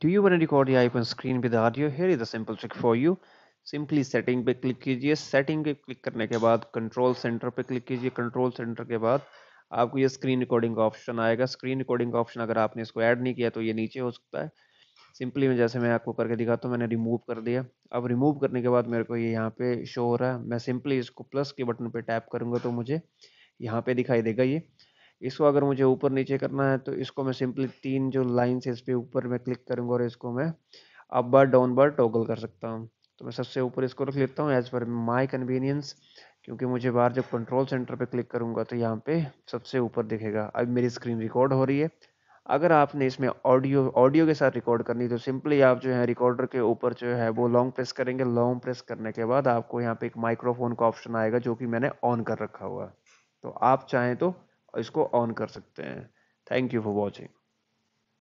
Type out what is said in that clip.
Do you want to record your iPhone screen with audio? Here is a simple trick for you. Simply setting पे click कीजिए setting पे click करने के बाद control centre पे click कीजिए control centre के बाद आपको ये स्क्रीन रिकॉर्डिंग का ऑप्शन आएगा स्क्रीन रिकॉर्डिंग का ऑप्शन अगर आपने इसको ऐड नहीं किया तो ये नीचे हो सकता है सिंपली मैं जैसे मैं आपको करके दिखाता हूँ मैंने रिमूव कर दिया अब रिमूव करने के बाद मेरे को ये यहाँ पे शो हो रहा है मैं सिंपली इसको प्लस के बटन पे टैप करूँगा तो मुझे यहाँ पे दिखाई देगा ये इसको अगर मुझे ऊपर नीचे करना है तो इसको मैं सिंपली तीन जो लाइन है इस पर ऊपर मैं क्लिक करूँगा और इसको मैं up bar down bar toggle कर सकता हूँ तो मैं सबसे ऊपर इसको रख लेता हूँ एज़ पर माई कन्वीनियंस क्योंकि मुझे बाहर जब कंट्रोल सेंटर पे क्लिक करूँगा तो यहाँ पे सबसे ऊपर दिखेगा अब मेरी स्क्रीन रिकॉर्ड हो रही है अगर आपने इसमें ऑडियो ऑडियो के साथ रिकॉर्ड करनी है तो सिंपली आप जो है रिकॉर्डर के ऊपर जो है वो लॉन्ग प्रेस करेंगे लॉन्ग प्रेस करने के बाद आपको यहाँ पे एक माइक्रोफोन का ऑप्शन आएगा जो कि मैंने ऑन कर रखा हुआ तो आप चाहें तो इसको ऑन कर सकते हैं थैंक यू फॉर वॉचिंग